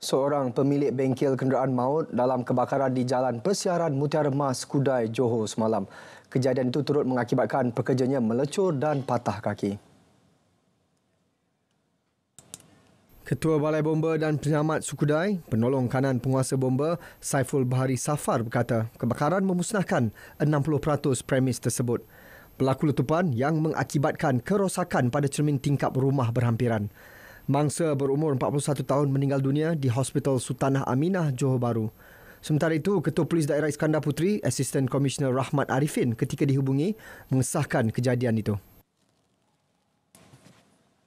Seorang pemilik bengkel kenderaan maut dalam kebakaran di Jalan Persiaran Mutiara Mas Kudai, Johor semalam. Kejadian itu turut mengakibatkan pekerjanya melecur dan patah kaki. Ketua Balai Bomba dan Penyelamat Sukudai, penolong kanan penguasa bomba Saiful Bahari Safar berkata kebakaran memusnahkan 60% premis tersebut. Pelaku letupan yang mengakibatkan kerosakan pada cermin tingkap rumah berhampiran mangsa berumur 41 tahun meninggal dunia di Hospital Sultanah Aminah, Johor Bahru. Sementara itu, Ketua Polis Daerah Iskandar Putri, Assistant Commissioner Rahmat Arifin ketika dihubungi mengesahkan kejadian itu.